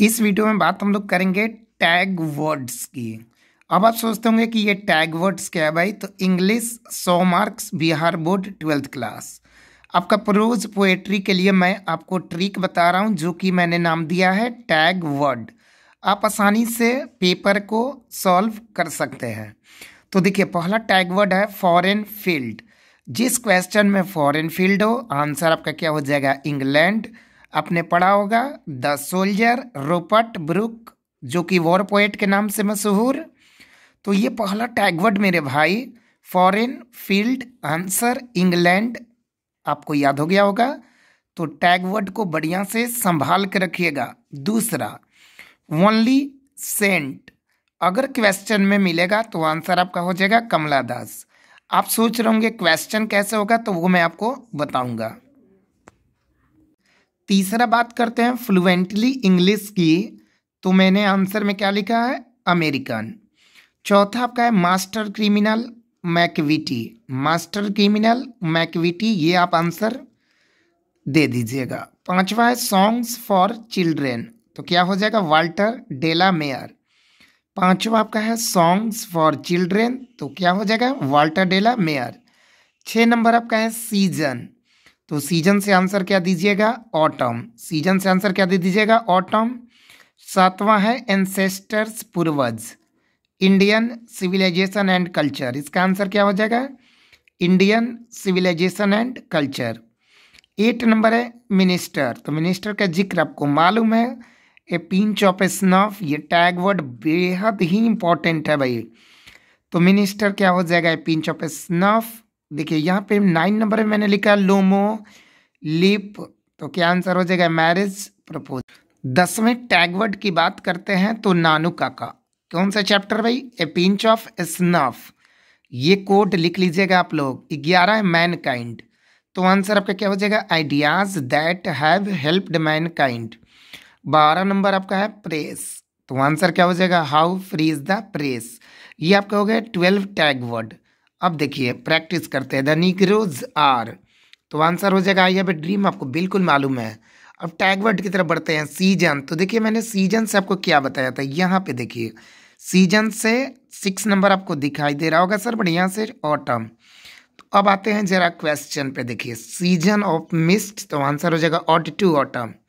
इस वीडियो में बात हम लोग करेंगे टैग वर्ड्स की अब आप सोचते होंगे कि ये टैग वर्ड्स क्या है भाई तो इंग्लिश सौ marks Bihar board twelfth class आपका प्रोज पोएट्री के लिए मैं आपको ट्रिक बता रहा हूँ जो कि मैंने नाम दिया है टैग वर्ड आप आसानी से पेपर को सॉल्व कर सकते हैं तो देखिए पहला टैग वर्ड है फॉरेन फील्ड जिस क्वेश्चन में फॉरेन फील्ड हो आंसर आपका क्या हो जाएगा इंग्लैंड आपने पढ़ा होगा द सोल्जर रोपर्ट ब्रुक जो कि वॉर पोइट के नाम से मशहूर तो ये पहला टैगवर्ड मेरे भाई फॉरेन फील्ड आंसर इंग्लैंड आपको याद हो गया होगा तो टैगवर्ड को बढ़िया से संभाल के रखिएगा दूसरा ओनली सेंट अगर क्वेश्चन में मिलेगा तो आंसर आपका हो जाएगा कमला दास आप सोच रहे होंगे क्वेश्चन कैसे होगा तो वो मैं आपको बताऊंगा तीसरा बात करते हैं फ्लुएंटली इंग्लिश की तो मैंने आंसर में क्या लिखा है अमेरिकन चौथा आपका है master criminal Macavity master criminal Macavity ये आप आंसर दे दीजिएगा पांचवा है सॉन्ग्स फॉर चिल्ड्रेन तो क्या हो जाएगा वाल्टर डेला मेयर पांचवा आपका है सॉन्ग्स फॉर चिल्ड्रेन तो क्या हो जाएगा वाल्टर डेला मेयर छः नंबर आपका है सीजन तो सीजन से आंसर क्या दीजिएगा ऑटम सीजन से आंसर क्या दे दीजिएगा ऑटम सातवां है एंसेस्टर्स पूर्वज इंडियन सिविलाइजेशन एंड कल्चर इसका आंसर क्या हो जाएगा Indian civilization and culture eight नंबर है मिनिस्टर तो मिनिस्टर का जिक्र आपको मालूम है a pinch of a snuff ये टैग वर्ड बेहद ही इंपॉर्टेंट है भाई तो मिनिस्टर क्या हो जाएगा a pinch of a snuff देखिए यहाँ पे नाइन नंबर में मैंने लिखा लोमो लिप तो क्या आंसर हो जाएगा मैरिज प्रपोज दसवें टैगवर्ड की बात करते हैं तो नानू काका कौन सा चैप्टर भाई ए पिंच ऑफ स्नफ ये कोड लिख लीजिएगा आप लोग ग्यारह मैन काइंड तो आंसर आपका क्या हो जाएगा ideas that have helped mankind बारह नंबर आपका है प्रेस तो आंसर क्या हो जाएगा how free is the press ये आपका हो गया ट्वेल्व टैगवर्ड अब देखिए प्रैक्टिस करते हैं द निग्रोज आर तो आंसर हो जाएगा आई हैव ड्रीम आपको बिल्कुल मालूम है अब टैगवर्ड की तरफ बढ़ते हैं सीजन तो देखिए मैंने सीजन से आपको क्या बताया था यहाँ पे देखिए सीजन से सिक्स नंबर आपको दिखाई दे रहा होगा सर बढ़िया से ऑटम तो अब आते हैं जरा क्वेश्चन पे देखिए सीजन ऑफ मिस्ट तो आंसर हो जाएगा ऑट टू ऑटम